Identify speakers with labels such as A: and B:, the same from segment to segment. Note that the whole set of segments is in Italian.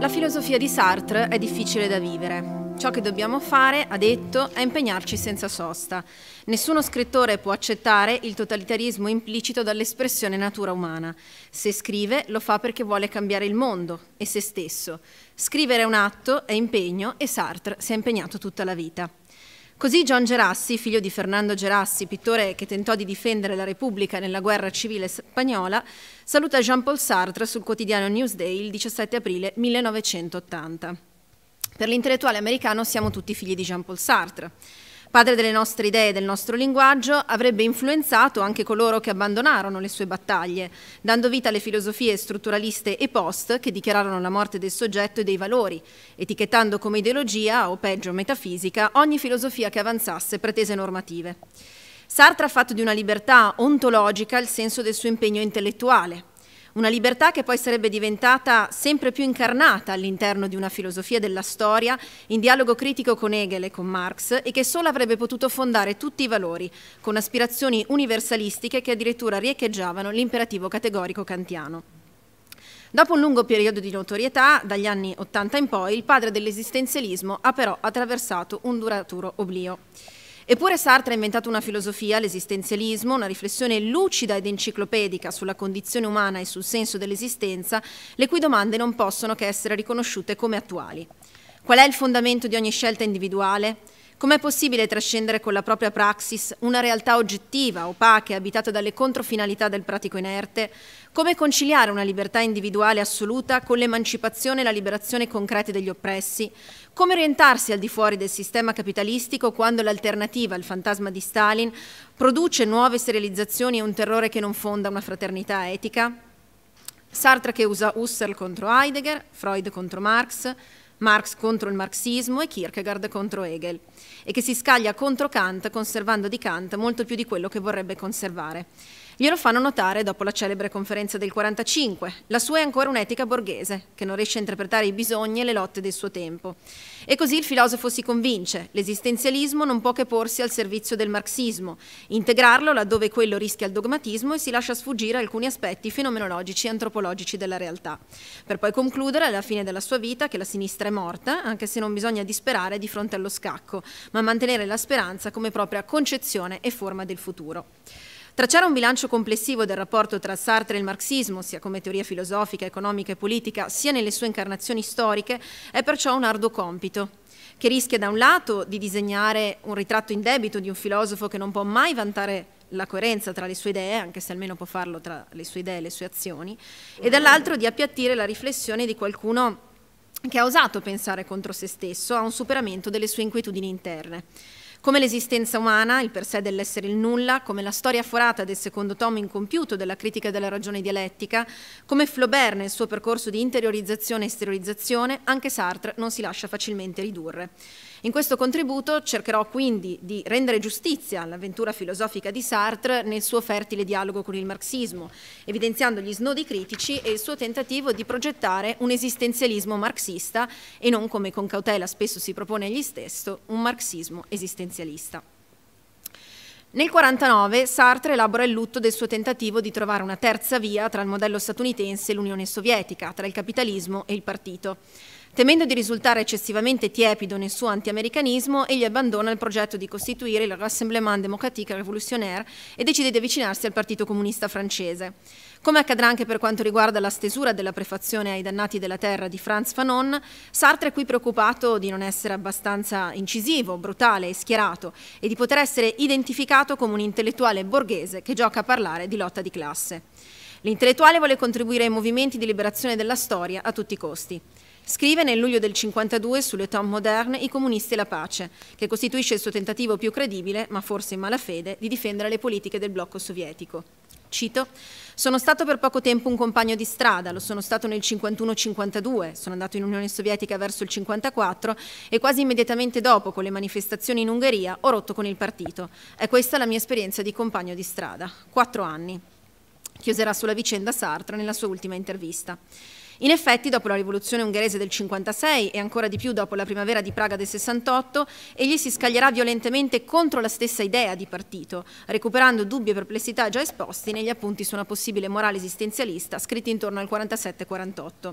A: La filosofia di Sartre è difficile da vivere. Ciò che dobbiamo fare, ha detto, è impegnarci senza sosta. Nessuno scrittore può accettare il totalitarismo implicito dall'espressione natura umana. Se scrive, lo fa perché vuole cambiare il mondo e se stesso. Scrivere è un atto, è impegno e Sartre si è impegnato tutta la vita. Così John Gerassi, figlio di Fernando Gerassi, pittore che tentò di difendere la Repubblica nella guerra civile spagnola, saluta Jean-Paul Sartre sul quotidiano Newsday il 17 aprile 1980. Per l'intellettuale americano siamo tutti figli di Jean-Paul Sartre. Padre delle nostre idee e del nostro linguaggio, avrebbe influenzato anche coloro che abbandonarono le sue battaglie, dando vita alle filosofie strutturaliste e post che dichiararono la morte del soggetto e dei valori, etichettando come ideologia, o peggio metafisica, ogni filosofia che avanzasse pretese normative. Sartre ha fatto di una libertà ontologica il senso del suo impegno intellettuale, una libertà che poi sarebbe diventata sempre più incarnata all'interno di una filosofia della storia, in dialogo critico con Hegel e con Marx, e che solo avrebbe potuto fondare tutti i valori, con aspirazioni universalistiche che addirittura riecheggiavano l'imperativo categorico kantiano. Dopo un lungo periodo di notorietà, dagli anni 80 in poi, il padre dell'esistenzialismo ha però attraversato un duraturo oblio. Eppure Sartre ha inventato una filosofia, l'esistenzialismo, una riflessione lucida ed enciclopedica sulla condizione umana e sul senso dell'esistenza, le cui domande non possono che essere riconosciute come attuali. Qual è il fondamento di ogni scelta individuale? Com'è possibile trascendere con la propria praxis una realtà oggettiva, opaca e abitata dalle controfinalità del pratico inerte? Come conciliare una libertà individuale assoluta con l'emancipazione e la liberazione concrete degli oppressi? Come orientarsi al di fuori del sistema capitalistico quando l'alternativa al fantasma di Stalin produce nuove serializzazioni e un terrore che non fonda una fraternità etica? Sartre che usa Husserl contro Heidegger, Freud contro Marx, Marx contro il marxismo e Kierkegaard contro Hegel, e che si scaglia contro Kant conservando di Kant molto più di quello che vorrebbe conservare. Glielo fanno notare dopo la celebre conferenza del 45. La sua è ancora un'etica borghese, che non riesce a interpretare i bisogni e le lotte del suo tempo. E così il filosofo si convince, l'esistenzialismo non può che porsi al servizio del marxismo, integrarlo laddove quello rischia il dogmatismo e si lascia sfuggire alcuni aspetti fenomenologici e antropologici della realtà. Per poi concludere, alla fine della sua vita, che la sinistra è morta, anche se non bisogna disperare di fronte allo scacco, ma mantenere la speranza come propria concezione e forma del futuro. Tracciare un bilancio complessivo del rapporto tra Sartre e il marxismo, sia come teoria filosofica, economica e politica, sia nelle sue incarnazioni storiche, è perciò un arduo compito, che rischia da un lato di disegnare un ritratto indebito di un filosofo che non può mai vantare la coerenza tra le sue idee, anche se almeno può farlo tra le sue idee e le sue azioni,
B: e dall'altro di
A: appiattire la riflessione di qualcuno che ha osato pensare contro se stesso, a un superamento delle sue inquietudini interne. Come l'esistenza umana, il per sé dell'essere il nulla, come la storia forata del secondo tomo incompiuto della critica della ragione dialettica, come Flaubert nel suo percorso di interiorizzazione e esteriorizzazione, anche Sartre non si lascia facilmente ridurre. In questo contributo cercherò quindi di rendere giustizia all'avventura filosofica di Sartre nel suo fertile dialogo con il marxismo, evidenziando gli snodi critici e il suo tentativo di progettare un esistenzialismo marxista e non, come con cautela spesso si propone egli stesso, un marxismo esistenzialista. Nel 1949 Sartre elabora il lutto del suo tentativo di trovare una terza via tra il modello statunitense e l'Unione Sovietica, tra il capitalismo e il partito. Temendo di risultare eccessivamente tiepido nel suo antiamericanismo, egli abbandona il progetto di costituire il Rassemblement Démocratique Révolutionnaire e decide di avvicinarsi al Partito Comunista francese. Come accadrà anche per quanto riguarda la stesura della prefazione ai dannati della terra di Franz Fanon, Sartre è qui preoccupato di non essere abbastanza incisivo, brutale e schierato e di poter essere identificato come un intellettuale borghese che gioca a parlare di lotta di classe. L'intellettuale vuole contribuire ai movimenti di liberazione della storia a tutti i costi. Scrive nel luglio del 52 sulle Tom Moderne I comunisti e la pace, che costituisce il suo tentativo più credibile, ma forse in malafede, di difendere le politiche del blocco sovietico. Cito, sono stato per poco tempo un compagno di strada, lo sono stato nel 51-52, sono andato in Unione Sovietica verso il 54 e quasi immediatamente dopo, con le manifestazioni in Ungheria, ho rotto con il partito. È questa la mia esperienza di compagno di strada. Quattro anni. Chiuserà sulla vicenda Sartre nella sua ultima intervista. In effetti, dopo la rivoluzione ungherese del 56 e ancora di più dopo la primavera di Praga del 68, egli si scaglierà violentemente contro la stessa idea di partito, recuperando dubbi e perplessità già esposti negli appunti su una possibile morale esistenzialista scritti intorno al 47-48.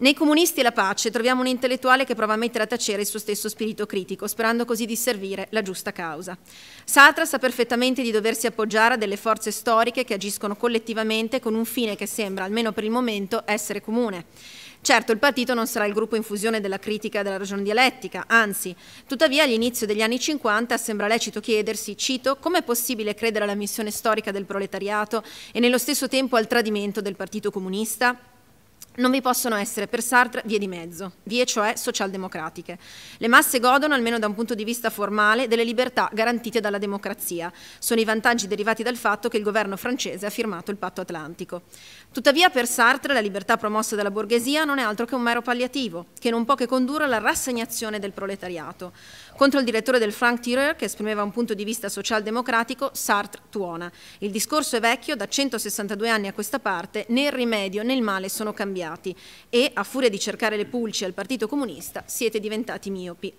A: Nei comunisti e la pace troviamo un intellettuale che prova a mettere a tacere il suo stesso spirito critico, sperando così di servire la giusta causa. Sartre sa perfettamente di doversi appoggiare a delle forze storiche che agiscono collettivamente con un fine che sembra, almeno per il momento, essere comune. Certo, il partito non sarà il gruppo in fusione della critica della ragione dialettica, anzi, tuttavia all'inizio degli anni 50 sembra lecito chiedersi, cito, come è possibile credere alla missione storica del proletariato e nello stesso tempo al tradimento del Partito Comunista? Non vi possono essere per Sartre vie di mezzo, vie cioè socialdemocratiche. Le masse godono, almeno da un punto di vista formale, delle libertà garantite dalla democrazia. Sono i vantaggi derivati dal fatto che il governo francese ha firmato il patto atlantico. Tuttavia per Sartre la libertà promossa dalla borghesia non è altro che un mero palliativo, che non può che condurre alla rassegnazione del proletariato. Contro il direttore del Frank Tireur, che esprimeva un punto di vista socialdemocratico, Sartre tuona. Il discorso è vecchio, da 162 anni a questa parte, né il rimedio né il male sono cambiati sbagliati e, a furia di cercare le pulci al Partito Comunista, siete diventati miopi.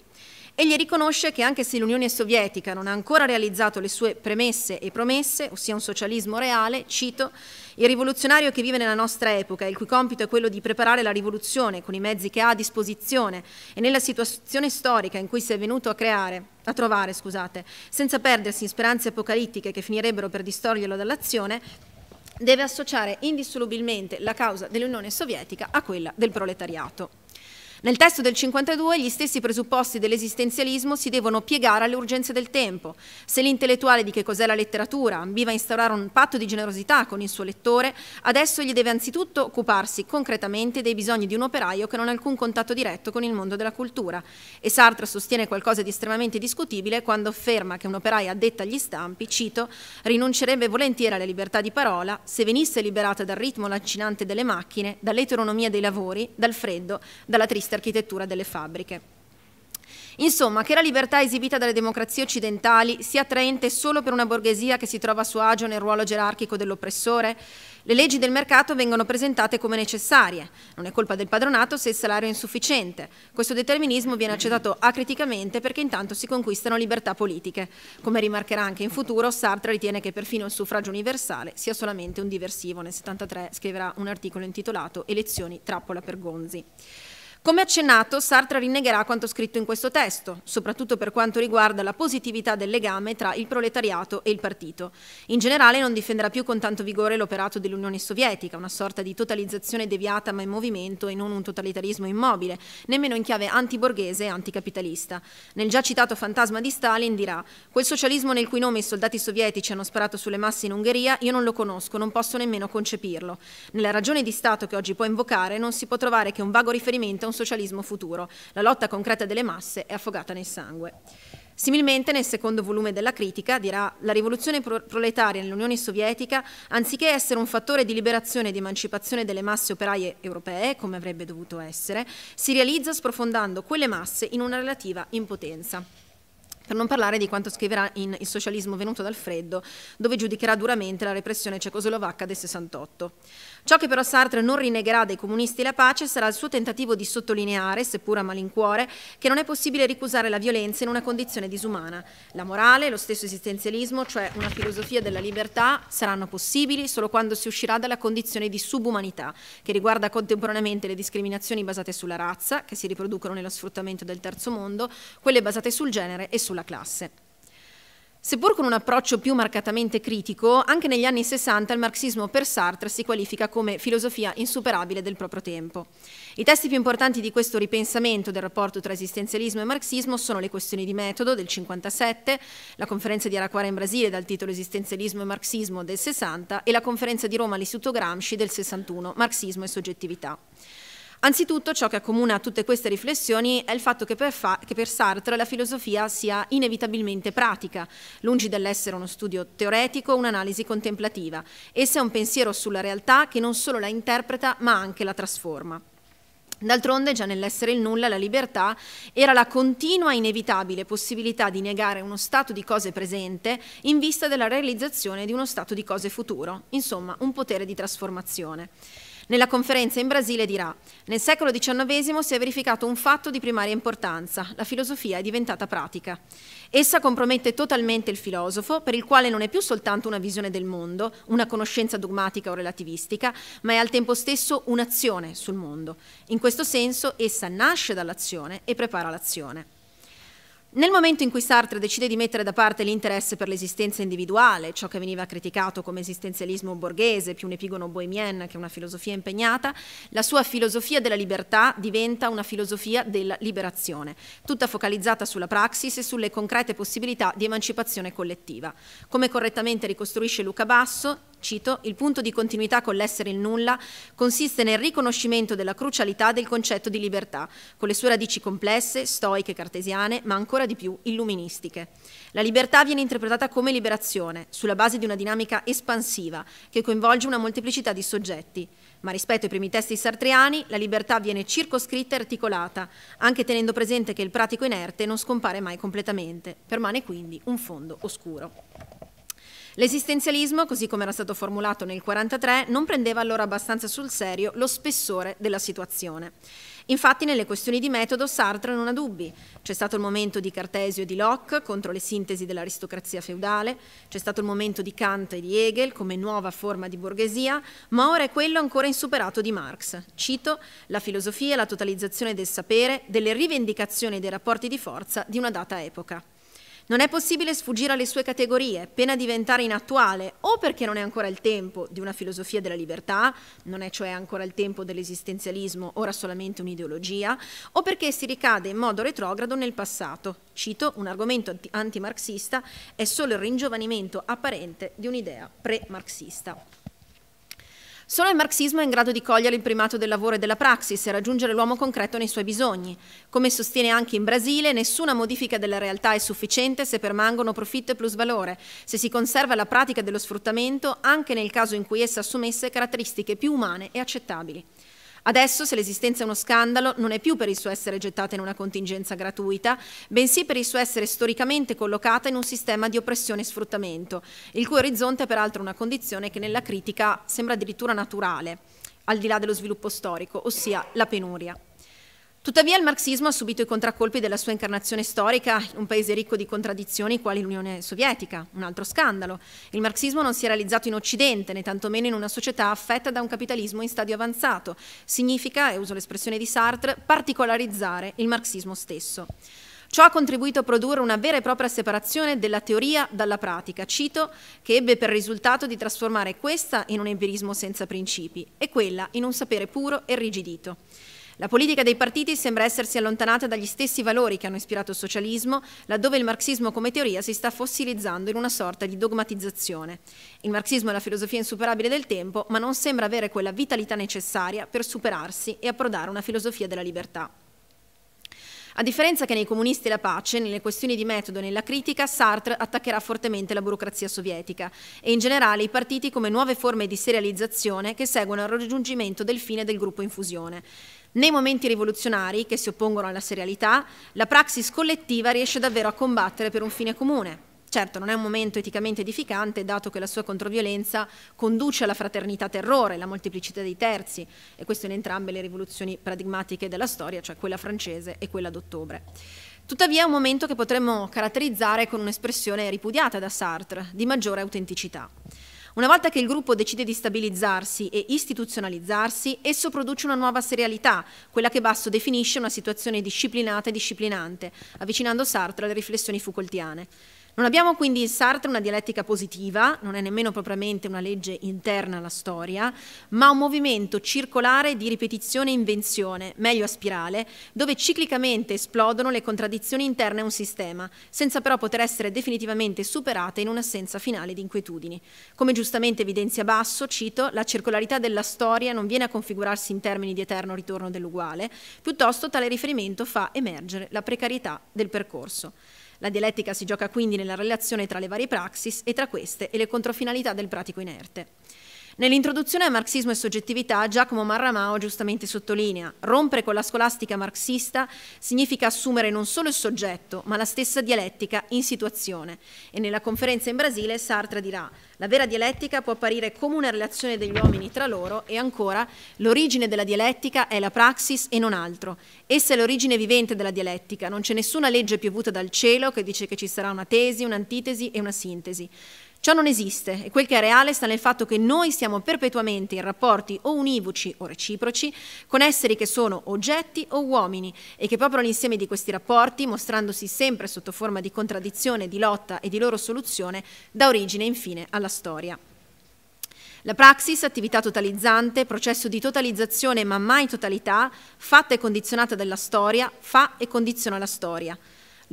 A: Egli riconosce che anche se l'Unione Sovietica non ha ancora realizzato le sue premesse e promesse, ossia un socialismo reale, cito, il rivoluzionario che vive nella nostra epoca, il cui compito è quello di preparare la rivoluzione con i mezzi che ha a disposizione e nella situazione storica in cui si è venuto a creare, a trovare, scusate, senza perdersi in speranze apocalittiche che finirebbero per distoglierlo dall'azione, deve associare indissolubilmente la causa dell'Unione Sovietica a quella del proletariato. Nel testo del 52 gli stessi presupposti dell'esistenzialismo si devono piegare alle urgenze del tempo. Se l'intellettuale di che cos'è la letteratura ambiva a instaurare un patto di generosità con il suo lettore, adesso gli deve anzitutto occuparsi concretamente dei bisogni di un operaio che non ha alcun contatto diretto con il mondo della cultura. E Sartre sostiene qualcosa di estremamente discutibile quando afferma che un operaio addetto agli stampi, cito, rinuncerebbe volentieri alla libertà di parola se venisse liberata dal ritmo lancinante delle macchine, dall'eteronomia dei lavori, dal freddo, dalla tristezza queste architetture delle fabbriche. Insomma, che la libertà esibita dalle democrazie occidentali sia attraente solo per una borghesia che si trova a suo agio nel ruolo gerarchico dell'oppressore, le leggi del mercato vengono presentate come necessarie. Non è colpa del padronato se il salario è insufficiente. Questo determinismo viene accettato acriticamente perché intanto si conquistano libertà politiche. Come rimarcherà anche in futuro, Sartre ritiene che perfino il suffragio universale sia solamente un diversivo. Nel 73 scriverà un articolo intitolato Elezioni trappola per Gonzi. Come accennato, Sartre rinnegherà quanto scritto in questo testo, soprattutto per quanto riguarda la positività del legame tra il proletariato e il partito. In generale non difenderà più con tanto vigore l'operato dell'Unione Sovietica, una sorta di totalizzazione deviata ma in movimento e non un totalitarismo immobile, nemmeno in chiave antiborghese e anticapitalista. Nel già citato fantasma di Stalin dirà «Quel socialismo nel cui nome i soldati sovietici hanno sparato sulle masse in Ungheria, io non lo conosco, non posso nemmeno concepirlo. Nella ragione di Stato che oggi può invocare non si può trovare che un vago riferimento a un socialismo futuro. La lotta concreta delle masse è affogata nel sangue. Similmente, nel secondo volume della critica, dirà la rivoluzione pro proletaria nell'Unione Sovietica, anziché essere un fattore di liberazione ed emancipazione delle masse operaie europee, come avrebbe dovuto essere, si realizza sprofondando quelle masse in una relativa impotenza. Per non parlare di quanto scriverà in Il socialismo venuto dal freddo, dove giudicherà duramente la repressione cecoslovacca del 68. Ciò che però Sartre non rinnegherà dei comunisti la pace sarà il suo tentativo di sottolineare, seppur a malincuore, che non è possibile ricusare la violenza in una condizione disumana. La morale, lo stesso esistenzialismo, cioè una filosofia della libertà, saranno possibili solo quando si uscirà dalla condizione di subumanità, che riguarda contemporaneamente le discriminazioni basate sulla razza, che si riproducono nello sfruttamento del terzo mondo, quelle basate sul genere e sulla classe. Seppur con un approccio più marcatamente critico, anche negli anni 60 il marxismo per Sartre si qualifica come filosofia insuperabile del proprio tempo. I testi più importanti di questo ripensamento del rapporto tra esistenzialismo e marxismo sono le questioni di metodo del 57, la conferenza di Araquara in Brasile dal titolo Esistenzialismo e marxismo del 60 e la conferenza di Roma all'Istituto Gramsci del 61, Marxismo e soggettività. Anzitutto ciò che accomuna tutte queste riflessioni è il fatto che per, fa che per Sartre la filosofia sia inevitabilmente pratica, lungi dall'essere uno studio teoretico, un'analisi contemplativa. Essa è un pensiero sulla realtà che non solo la interpreta ma anche la trasforma. D'altronde già nell'essere il nulla la libertà era la continua inevitabile possibilità di negare uno stato di cose presente in vista della realizzazione di uno stato di cose futuro, insomma un potere di trasformazione. Nella conferenza in Brasile dirà Nel secolo XIX si è verificato un fatto di primaria importanza, la filosofia è diventata pratica. Essa compromette totalmente il filosofo, per il quale non è più soltanto una visione del mondo, una conoscenza dogmatica o relativistica, ma è al tempo stesso un'azione sul mondo. In questo senso essa nasce dall'azione e prepara l'azione. Nel momento in cui Sartre decide di mettere da parte l'interesse per l'esistenza individuale, ciò che veniva criticato come esistenzialismo borghese, più un epigono bohemien che una filosofia impegnata, la sua filosofia della libertà diventa una filosofia della liberazione, tutta focalizzata sulla praxis e sulle concrete possibilità di emancipazione collettiva. Come correttamente ricostruisce Luca Basso, Cito, il punto di continuità con l'essere il nulla consiste nel riconoscimento della crucialità del concetto di libertà, con le sue radici complesse, stoiche, cartesiane, ma ancora di più illuministiche. La libertà viene interpretata come liberazione, sulla base di una dinamica espansiva che coinvolge una molteplicità di soggetti. Ma rispetto ai primi testi sartriani, la libertà viene circoscritta e articolata, anche tenendo presente che il pratico inerte non scompare mai completamente, permane quindi un fondo oscuro. L'esistenzialismo, così come era stato formulato nel 1943, non prendeva allora abbastanza sul serio lo spessore della situazione. Infatti nelle questioni di metodo Sartre non ha dubbi. C'è stato il momento di Cartesio e di Locke contro le sintesi dell'aristocrazia feudale, c'è stato il momento di Kant e di Hegel come nuova forma di borghesia, ma ora è quello ancora insuperato di Marx. Cito, la filosofia è la totalizzazione del sapere, delle rivendicazioni dei rapporti di forza di una data epoca. Non è possibile sfuggire alle sue categorie, pena diventare inattuale, o perché non è ancora il tempo di una filosofia della libertà, non è cioè ancora il tempo dell'esistenzialismo, ora solamente un'ideologia, o perché si ricade in modo retrogrado nel passato. Cito, un argomento antimarxista è solo il ringiovanimento apparente di un'idea pre-marxista. Solo il marxismo è in grado di cogliere il primato del lavoro e della praxis e raggiungere l'uomo concreto nei suoi bisogni. Come sostiene anche in Brasile, nessuna modifica della realtà è sufficiente se permangono profitto e plusvalore, se si conserva la pratica dello sfruttamento anche nel caso in cui essa assumesse caratteristiche più umane e accettabili. Adesso, se l'esistenza è uno scandalo, non è più per il suo essere gettata in una contingenza gratuita, bensì per il suo essere storicamente collocata in un sistema di oppressione e sfruttamento, il cui orizzonte è peraltro una condizione che nella critica sembra addirittura naturale, al di là dello sviluppo storico, ossia la penuria. Tuttavia il marxismo ha subito i contraccolpi della sua incarnazione storica in un paese ricco di contraddizioni quali l'Unione Sovietica, un altro scandalo. Il marxismo non si è realizzato in Occidente, né tantomeno in una società affetta da un capitalismo in stadio avanzato. Significa, e uso l'espressione di Sartre, particolarizzare il marxismo stesso. Ciò ha contribuito a produrre una vera e propria separazione della teoria dalla pratica, cito, che ebbe per risultato di trasformare questa in un empirismo senza principi e quella in un sapere puro e rigidito. La politica dei partiti sembra essersi allontanata dagli stessi valori che hanno ispirato il socialismo, laddove il marxismo come teoria si sta fossilizzando in una sorta di dogmatizzazione. Il marxismo è la filosofia insuperabile del tempo, ma non sembra avere quella vitalità necessaria per superarsi e approdare a una filosofia della libertà. A differenza che nei comunisti la pace, nelle questioni di metodo e nella critica, Sartre attaccherà fortemente la burocrazia sovietica e in generale i partiti come nuove forme di serializzazione che seguono al raggiungimento del fine del gruppo in fusione. Nei momenti rivoluzionari, che si oppongono alla serialità, la praxis collettiva riesce davvero a combattere per un fine comune. Certo, non è un momento eticamente edificante, dato che la sua controviolenza conduce alla fraternità terrore, la molteplicità dei terzi, e questo in entrambe le rivoluzioni paradigmatiche della storia, cioè quella francese e quella d'ottobre. Tuttavia è un momento che potremmo caratterizzare con un'espressione ripudiata da Sartre, di maggiore autenticità. Una volta che il gruppo decide di stabilizzarsi e istituzionalizzarsi, esso produce una nuova serialità, quella che Basso definisce una situazione disciplinata e disciplinante, avvicinando Sartre alle riflessioni foucaultiane. Non abbiamo quindi in Sartre una dialettica positiva, non è nemmeno propriamente una legge interna alla storia, ma un movimento circolare di ripetizione e invenzione, meglio a spirale, dove ciclicamente esplodono le contraddizioni interne a un sistema, senza però poter essere definitivamente superate in un'assenza finale di inquietudini. Come giustamente evidenzia Basso, cito, la circolarità della storia non viene a configurarsi in termini di eterno ritorno dell'uguale, piuttosto tale riferimento fa emergere la precarietà del percorso. La dialettica si gioca quindi nella relazione tra le varie praxis e tra queste e le controfinalità del pratico inerte. Nell'introduzione a Marxismo e soggettività Giacomo Marramao giustamente sottolinea rompere con la scolastica marxista significa assumere non solo il soggetto ma la stessa dialettica in situazione e nella conferenza in Brasile Sartre dirà la vera dialettica può apparire come una relazione degli uomini tra loro e ancora l'origine della dialettica è la praxis e non altro. Essa è l'origine vivente della dialettica, non c'è nessuna legge piovuta dal cielo che dice che ci sarà una tesi, un'antitesi e una sintesi. Ciò non esiste e quel che è reale sta nel fatto che noi siamo perpetuamente in rapporti o univoci o reciproci con esseri che sono oggetti o uomini e che proprio l'insieme di questi rapporti, mostrandosi sempre sotto forma di contraddizione, di lotta e di loro soluzione, dà origine infine alla storia. La praxis, attività totalizzante, processo di totalizzazione ma mai totalità, fatta e condizionata dalla storia, fa e condiziona la storia.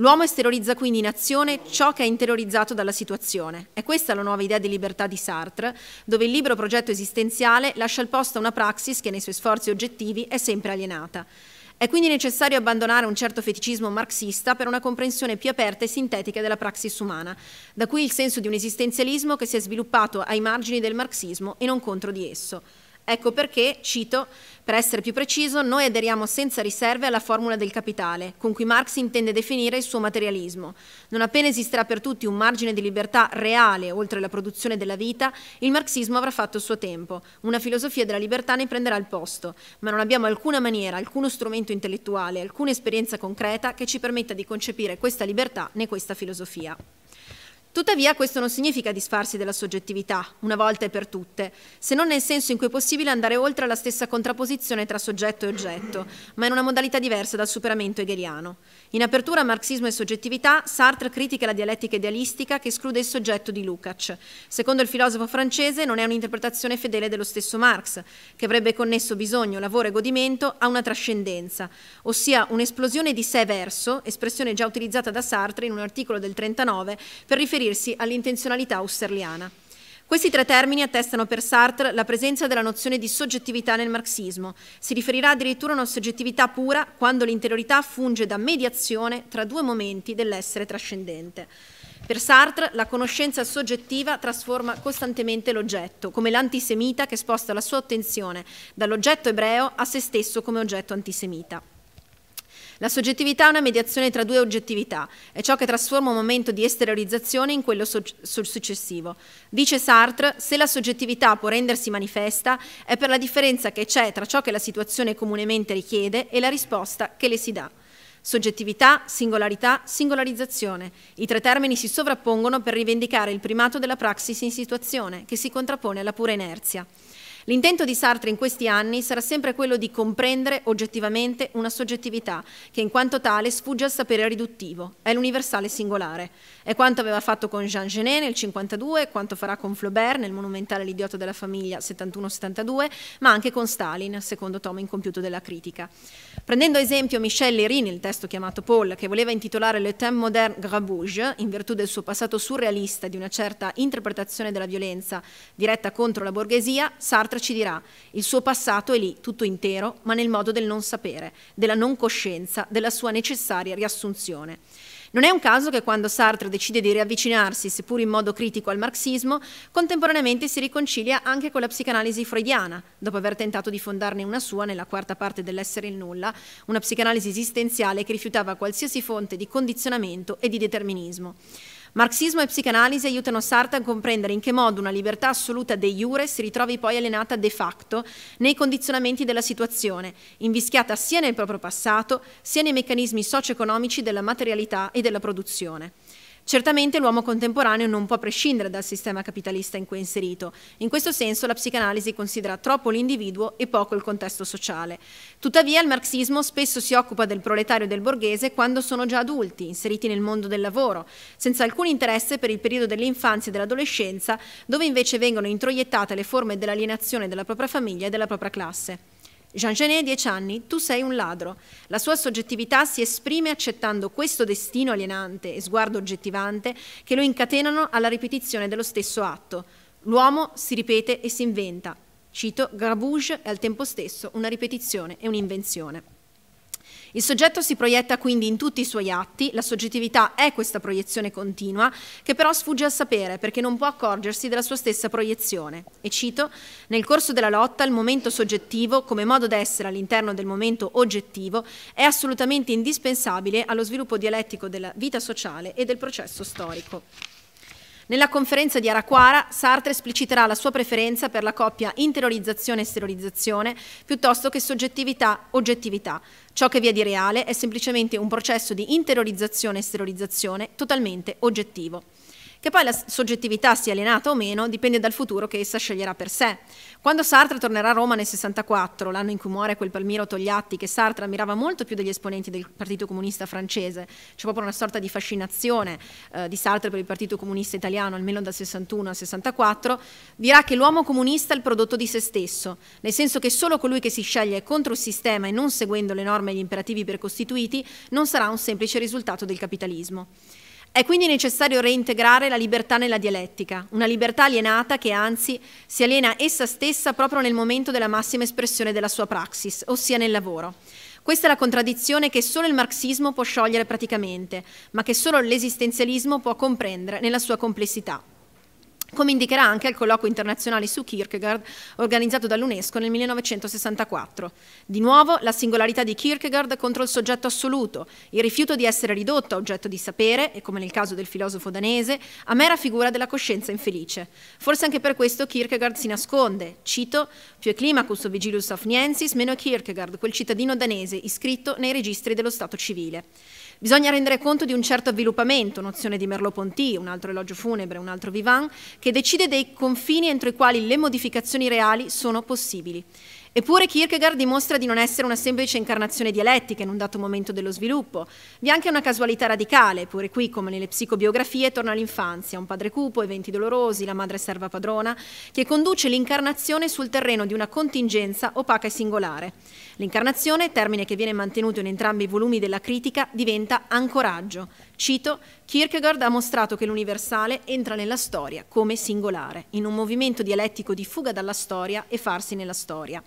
A: L'uomo esteriorizza quindi in azione ciò che è interiorizzato dalla situazione. È questa la nuova idea di libertà di Sartre, dove il libero progetto esistenziale lascia il posto a una praxis che nei suoi sforzi oggettivi è sempre alienata. È quindi necessario abbandonare un certo feticismo marxista per una comprensione più aperta e sintetica della praxis umana, da cui il senso di un esistenzialismo che si è sviluppato ai margini del marxismo e non contro di esso. Ecco perché, cito, per essere più preciso, noi aderiamo senza riserve alla formula del capitale, con cui Marx intende definire il suo materialismo. Non appena esisterà per tutti un margine di libertà reale oltre la produzione della vita, il marxismo avrà fatto il suo tempo, una filosofia della libertà ne prenderà il posto, ma non abbiamo alcuna maniera, alcuno strumento intellettuale, alcuna esperienza concreta che ci permetta di concepire questa libertà né questa filosofia. Tuttavia questo non significa disfarsi della soggettività, una volta e per tutte, se non nel senso in cui è possibile andare oltre la stessa contrapposizione tra soggetto e oggetto, ma in una modalità diversa dal superamento hegeliano. In apertura a marxismo e soggettività, Sartre critica la dialettica idealistica che esclude il soggetto di Lukács. Secondo il filosofo francese non è un'interpretazione fedele dello stesso Marx, che avrebbe connesso bisogno, lavoro e godimento a una trascendenza, ossia un'esplosione di sé verso, espressione già utilizzata da Sartre in un articolo del 39 per riferire riferirsi all'intenzionalità husserliana. Questi tre termini attestano per Sartre la presenza della nozione di soggettività nel marxismo. Si riferirà addirittura a una soggettività pura quando l'interiorità funge da mediazione tra due momenti dell'essere trascendente. Per Sartre la conoscenza soggettiva trasforma costantemente l'oggetto, come l'antisemita che sposta la sua attenzione dall'oggetto ebreo a se stesso come oggetto antisemita. La soggettività è una mediazione tra due oggettività, è ciò che trasforma un momento di esteriorizzazione in quello so successivo. Dice Sartre, se la soggettività può rendersi manifesta, è per la differenza che c'è tra ciò che la situazione comunemente richiede e la risposta che le si dà. Soggettività, singolarità, singolarizzazione. I tre termini si sovrappongono per rivendicare il primato della praxis in situazione, che si contrappone alla pura inerzia. L'intento di Sartre in questi anni sarà sempre quello di comprendere oggettivamente una soggettività che in quanto tale sfugge al sapere riduttivo, è l'universale singolare. È quanto aveva fatto con Jean Genet nel 1952, quanto farà con Flaubert nel monumentale L'idiota della famiglia 71-72, ma anche con Stalin, secondo tomo incompiuto della critica. Prendendo esempio Michel Léry nel testo chiamato Paul, che voleva intitolare Le temps moderne Grabouge, in virtù del suo passato surrealista e di una certa interpretazione della violenza diretta contro la borghesia, Sartre ci dirà il suo passato è lì, tutto intero, ma nel modo del non sapere, della non coscienza, della sua necessaria riassunzione. Non è un caso che quando Sartre decide di riavvicinarsi, seppur in modo critico, al marxismo, contemporaneamente si riconcilia anche con la psicanalisi freudiana, dopo aver tentato di fondarne una sua nella quarta parte dell'essere il nulla, una psicanalisi esistenziale che rifiutava qualsiasi fonte di condizionamento e di determinismo. Marxismo e psicanalisi aiutano Sartre a comprendere in che modo una libertà assoluta de jure si ritrovi poi allenata de facto nei condizionamenti della situazione, invischiata sia nel proprio passato, sia nei meccanismi socio-economici della materialità e della produzione. Certamente l'uomo contemporaneo non può prescindere dal sistema capitalista in cui è inserito. In questo senso la psicanalisi considera troppo l'individuo e poco il contesto sociale. Tuttavia il marxismo spesso si occupa del proletario e del borghese quando sono già adulti, inseriti nel mondo del lavoro, senza alcun interesse per il periodo dell'infanzia e dell'adolescenza, dove invece vengono introiettate le forme dell'alienazione della propria famiglia e della propria classe. Jean Genet, 10 anni, tu sei un ladro. La sua soggettività si esprime accettando questo destino alienante e sguardo oggettivante che lo incatenano alla ripetizione dello stesso atto. L'uomo si ripete e si inventa. Cito, Grabuge è al tempo stesso una ripetizione e un'invenzione. Il soggetto si proietta quindi in tutti i suoi atti, la soggettività è questa proiezione continua, che però sfugge al sapere perché non può accorgersi della sua stessa proiezione. E cito, nel corso della lotta il momento soggettivo, come modo d'essere all'interno del momento oggettivo, è assolutamente indispensabile allo sviluppo dialettico della vita sociale e del processo storico. Nella conferenza di Araquara, Sartre espliciterà la sua preferenza per la coppia interiorizzazione-esteriorizzazione piuttosto che soggettività-oggettività. Ciò che vi è di reale è semplicemente un processo di interiorizzazione-esteriorizzazione totalmente oggettivo. Che poi la soggettività sia alienata o meno dipende dal futuro che essa sceglierà per sé. Quando Sartre tornerà a Roma nel 64, l'anno in cui muore quel Palmiro Togliatti che Sartre ammirava molto più degli esponenti del Partito Comunista francese, c'è proprio una sorta di fascinazione eh, di Sartre per il Partito Comunista italiano, almeno dal 61 al 64, dirà che l'uomo comunista è il prodotto di se stesso, nel senso che solo colui che si sceglie contro il sistema e non seguendo le norme e gli imperativi per non sarà un semplice risultato del capitalismo. È quindi necessario reintegrare la libertà nella dialettica, una libertà alienata che anzi si aliena essa stessa proprio nel momento della massima espressione della sua praxis, ossia nel lavoro. Questa è la contraddizione che solo il marxismo può sciogliere praticamente, ma che solo l'esistenzialismo può comprendere nella sua complessità come indicherà anche il colloquio internazionale su Kierkegaard organizzato dall'UNESCO nel 1964. Di nuovo la singolarità di Kierkegaard contro il soggetto assoluto, il rifiuto di essere ridotto a oggetto di sapere e, come nel caso del filosofo danese, a mera figura della coscienza infelice. Forse anche per questo Kierkegaard si nasconde, cito, più è climacus o Vigilius Afniensis, meno è Kierkegaard, quel cittadino danese iscritto nei registri dello Stato civile. Bisogna rendere conto di un certo avviluppamento, nozione di Merleau-Ponty, un altro elogio funebre, un altro vivant, che decide dei confini entro i quali le modificazioni reali sono possibili. Eppure Kierkegaard dimostra di non essere una semplice incarnazione dialettica in un dato momento dello sviluppo. Vi è anche una casualità radicale, pure qui, come nelle psicobiografie, torna all'infanzia, un padre cupo, eventi dolorosi, la madre serva padrona, che conduce l'incarnazione sul terreno di una contingenza opaca e singolare. L'incarnazione, termine che viene mantenuto in entrambi i volumi della critica, diventa ancoraggio, Cito, Kierkegaard ha mostrato che l'universale entra nella storia come singolare, in un movimento dialettico di fuga dalla storia e farsi nella storia.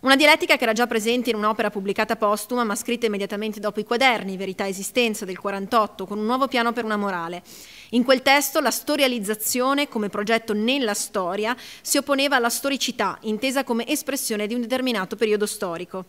A: Una dialettica che era già presente in un'opera pubblicata postuma ma scritta immediatamente dopo i quaderni, Verità e Esistenza del 48, con un nuovo piano per una morale. In quel testo la storializzazione come progetto nella storia si opponeva alla storicità, intesa come espressione di un determinato periodo storico.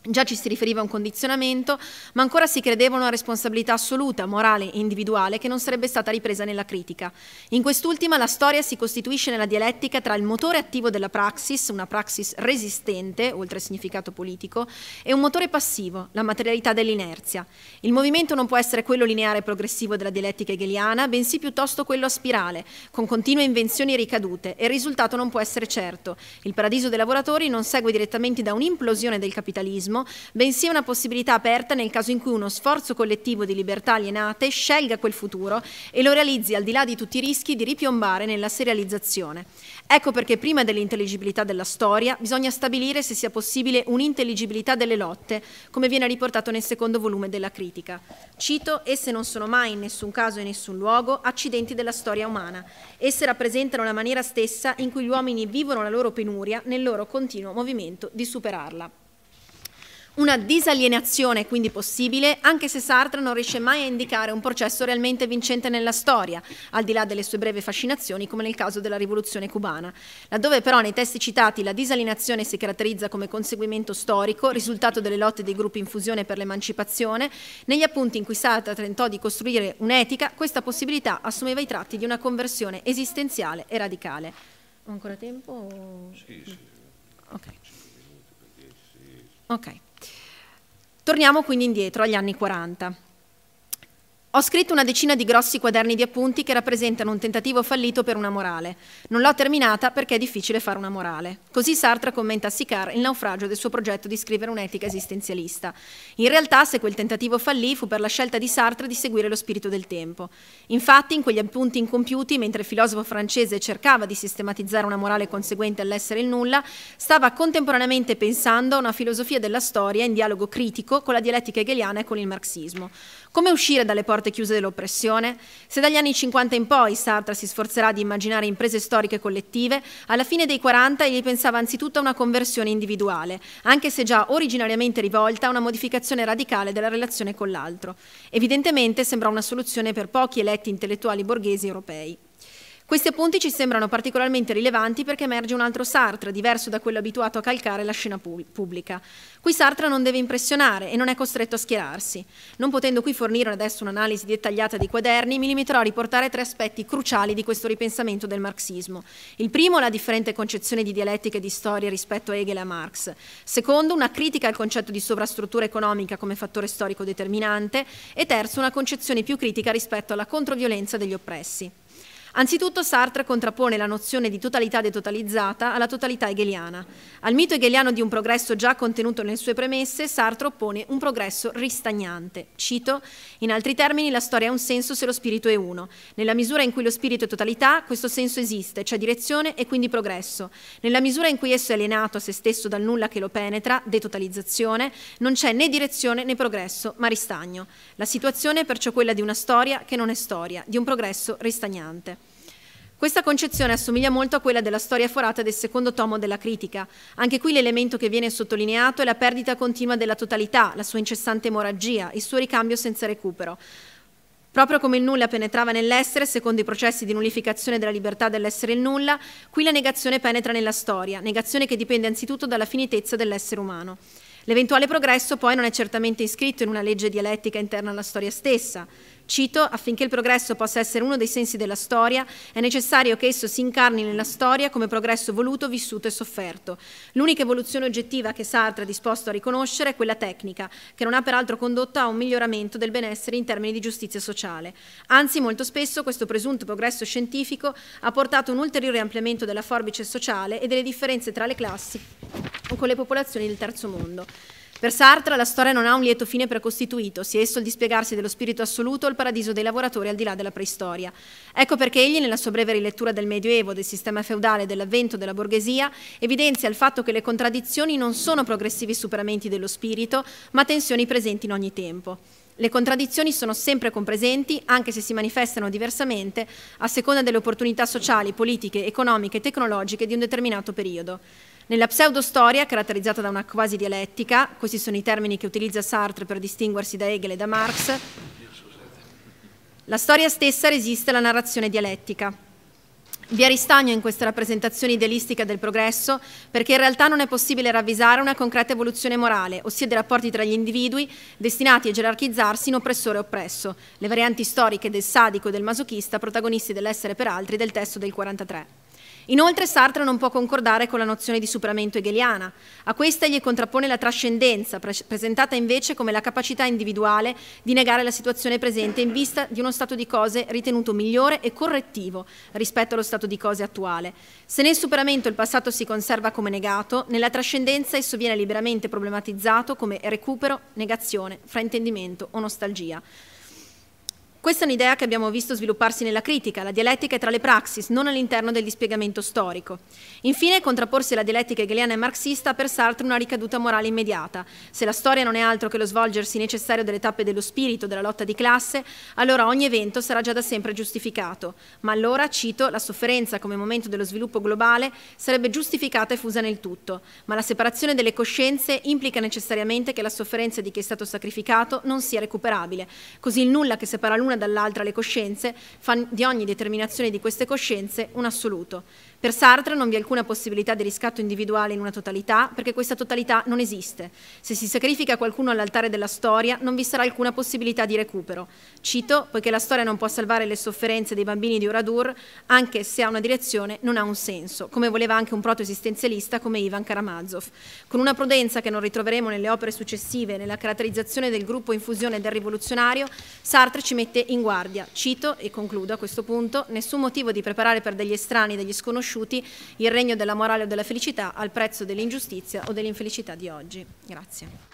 A: Già ci si riferiva a un condizionamento, ma ancora si credeva una responsabilità assoluta, morale e individuale che non sarebbe stata ripresa nella critica. In quest'ultima la storia si costituisce nella dialettica tra il motore attivo della praxis, una praxis resistente, oltre al significato politico, e un motore passivo, la materialità dell'inerzia. Il movimento non può essere quello lineare e progressivo della dialettica hegeliana, bensì piuttosto quello a spirale, con continue invenzioni e ricadute, e il risultato non può essere certo. Il paradiso dei lavoratori non segue direttamente da un'implosione del capitalismo, fascismo, bensì una possibilità aperta nel caso in cui uno sforzo collettivo di libertà alienate scelga quel futuro e lo realizzi al di là di tutti i rischi di ripiombare nella serializzazione. Ecco perché prima dell'intelligibilità della storia bisogna stabilire se sia possibile un'intelligibilità delle lotte, come viene riportato nel secondo volume della critica. Cito, esse non sono mai in nessun caso e in nessun luogo accidenti della storia umana. Esse rappresentano la maniera stessa in cui gli uomini vivono la loro penuria nel loro continuo movimento di superarla una disalienazione è quindi possibile anche se Sartre non riesce mai a indicare un processo realmente vincente nella storia, al di là delle sue brevi fascinazioni come nel caso della rivoluzione cubana. Laddove però nei testi citati la disalienazione si caratterizza come conseguimento storico, risultato delle lotte dei gruppi in fusione per l'emancipazione, negli appunti in cui Sartre tentò di costruire un'etica, questa possibilità assumeva i tratti di una conversione esistenziale e radicale. Ho ancora tempo? Sì, sì. Ok. Ok. Torniamo quindi indietro agli anni 40. Ho scritto una decina di grossi quaderni di appunti che rappresentano un tentativo fallito per una morale. Non l'ho terminata perché è difficile fare una morale. Così Sartre commenta a Sicard il naufragio del suo progetto di scrivere un'etica esistenzialista. In realtà, se quel tentativo fallì, fu per la scelta di Sartre di seguire lo spirito del tempo. Infatti, in quegli appunti incompiuti, mentre il filosofo francese cercava di sistematizzare una morale conseguente all'essere il nulla, stava contemporaneamente pensando a una filosofia della storia in dialogo critico con la dialettica hegeliana e con il marxismo. Come uscire dalle porte chiuse dell'oppressione? Se dagli anni 50 in poi Sartre si sforzerà di immaginare imprese storiche collettive, alla fine dei 40 egli pensava anzitutto a una conversione individuale, anche se già originariamente rivolta a una modificazione radicale della relazione con l'altro. Evidentemente sembra una soluzione per pochi eletti intellettuali borghesi europei. Questi appunti ci sembrano particolarmente rilevanti perché emerge un altro Sartre, diverso da quello abituato a calcare la scena pubblica. Qui Sartre non deve impressionare e non è costretto a schierarsi. Non potendo qui fornire adesso un'analisi dettagliata dei quaderni, mi limiterò a riportare tre aspetti cruciali di questo ripensamento del marxismo. Il primo, la differente concezione di dialettica e di storia rispetto a Hegel e a Marx. Secondo, una critica al concetto di sovrastruttura economica come fattore storico determinante. E terzo, una concezione più critica rispetto alla controviolenza degli oppressi. Anzitutto Sartre contrappone la nozione di totalità detotalizzata alla totalità hegeliana. Al mito hegeliano di un progresso già contenuto nelle sue premesse, Sartre oppone un progresso ristagnante. Cito, in altri termini, la storia ha un senso se lo spirito è uno. Nella misura in cui lo spirito è totalità, questo senso esiste, c'è direzione e quindi progresso. Nella misura in cui esso è alienato a se stesso dal nulla che lo penetra, detotalizzazione, non c'è né direzione né progresso, ma ristagno. La situazione è perciò quella di una storia che non è storia, di un progresso ristagnante. Questa concezione assomiglia molto a quella della storia forata del secondo tomo della critica. Anche qui l'elemento che viene sottolineato è la perdita continua della totalità, la sua incessante emorragia, il suo ricambio senza recupero. Proprio come il nulla penetrava nell'essere, secondo i processi di nullificazione della libertà dell'essere il nulla, qui la negazione penetra nella storia, negazione che dipende anzitutto dalla finitezza dell'essere umano. L'eventuale progresso poi non è certamente iscritto in una legge dialettica interna alla storia stessa. Cito, affinché il progresso possa essere uno dei sensi della storia, è necessario che esso si incarni nella storia come progresso voluto, vissuto e sofferto. L'unica evoluzione oggettiva che Sartre è disposto a riconoscere è quella tecnica, che non ha peraltro condotto a un miglioramento del benessere in termini di giustizia sociale. Anzi, molto spesso questo presunto progresso scientifico ha portato un ulteriore ampliamento della forbice sociale e delle differenze tra le classi con le popolazioni del terzo mondo. Per Sartre la storia non ha un lieto fine precostituito, sia esso il dispiegarsi dello spirito assoluto o il paradiso dei lavoratori al di là della preistoria. Ecco perché egli, nella sua breve rilettura del Medioevo, del sistema feudale e dell'avvento della borghesia, evidenzia il fatto che le contraddizioni non sono progressivi superamenti dello spirito, ma tensioni presenti in ogni tempo. Le contraddizioni sono sempre compresenti, anche se si manifestano diversamente, a seconda delle opportunità sociali, politiche, economiche e tecnologiche di un determinato periodo. Nella pseudostoria, caratterizzata da una quasi dialettica, questi sono i termini che utilizza Sartre per distinguersi da Hegel e da Marx, la storia stessa resiste alla narrazione dialettica. Vi è ristagno in questa rappresentazione idealistica del progresso perché in realtà non è possibile ravvisare una concreta evoluzione morale, ossia dei rapporti tra gli individui destinati a gerarchizzarsi in oppressore e oppresso, le varianti storiche del sadico e del masochista protagonisti dell'essere per altri del testo del 1943. Inoltre Sartre non può concordare con la nozione di superamento hegeliana. A questa gli contrappone la trascendenza, pre presentata invece come la capacità individuale di negare la situazione presente in vista di uno stato di cose ritenuto migliore e correttivo rispetto allo stato di cose attuale. Se nel superamento il passato si conserva come negato, nella trascendenza esso viene liberamente problematizzato come recupero, negazione, fraintendimento o nostalgia. Questa è un'idea che abbiamo visto svilupparsi nella critica, la dialettica è tra le praxis, non all'interno del dispiegamento storico. Infine, contrapporsi alla dialettica hegeliana e marxista per Sartre una ricaduta morale immediata. Se la storia non è altro che lo svolgersi necessario delle tappe dello spirito, della lotta di classe, allora ogni evento sarà già da sempre giustificato. Ma allora, cito, la sofferenza come momento dello sviluppo globale sarebbe giustificata e fusa nel tutto. Ma la separazione delle coscienze implica necessariamente che la sofferenza di chi è stato sacrificato non sia recuperabile. Così il nulla che separa l'uno una dall'altra le coscienze, fa di ogni determinazione di queste coscienze un assoluto. Per Sartre non vi è alcuna possibilità di riscatto individuale in una totalità, perché questa totalità non esiste. Se si sacrifica qualcuno all'altare della storia, non vi sarà alcuna possibilità di recupero. Cito, poiché la storia non può salvare le sofferenze dei bambini di Oradour, anche se ha una direzione, non ha un senso, come voleva anche un protoesistenzialista come Ivan Karamazov. Con una prudenza che non ritroveremo nelle opere successive, nella caratterizzazione del gruppo in fusione del rivoluzionario, Sartre ci mette in guardia. Cito, e concludo a questo punto, nessun motivo di preparare per degli estranei, degli sconosciuti, conosciuti il regno della morale o della felicità al prezzo dell'ingiustizia o dell'infelicità di oggi. Grazie.